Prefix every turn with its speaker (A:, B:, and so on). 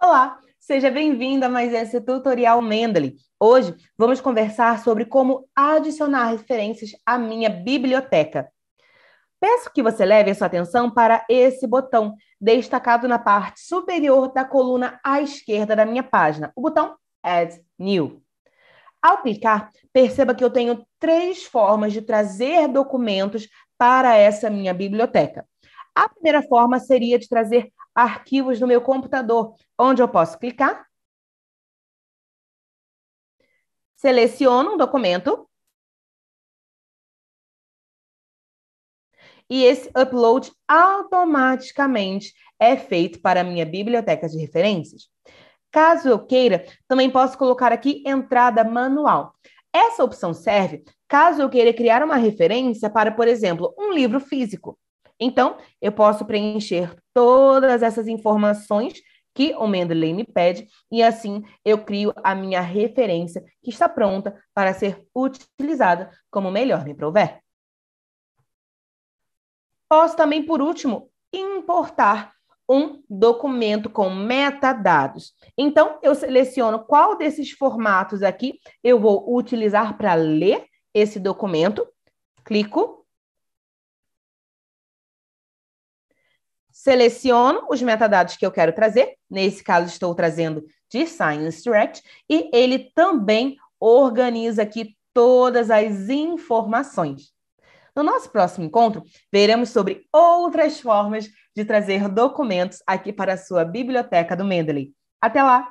A: Olá, seja bem-vindo a mais esse tutorial Mendeley. Hoje vamos conversar sobre como adicionar referências à minha biblioteca. Peço que você leve a sua atenção para esse botão, destacado na parte superior da coluna à esquerda da minha página, o botão Add New. Ao clicar, perceba que eu tenho três formas de trazer documentos para essa minha biblioteca. A primeira forma seria de trazer arquivos no meu computador, onde eu posso clicar. Seleciono um documento. E esse upload automaticamente é feito para a minha biblioteca de referências. Caso eu queira, também posso colocar aqui entrada manual. Essa opção serve caso eu queira criar uma referência para, por exemplo, um livro físico. Então, eu posso preencher todas essas informações que o Mendeley me pede, e assim eu crio a minha referência que está pronta para ser utilizada como melhor me prover. Posso também, por último, importar um documento com metadados. Então, eu seleciono qual desses formatos aqui eu vou utilizar para ler esse documento, clico seleciono os metadados que eu quero trazer, nesse caso estou trazendo de Science Direct, e ele também organiza aqui todas as informações. No nosso próximo encontro, veremos sobre outras formas de trazer documentos aqui para a sua biblioteca do Mendeley. Até lá!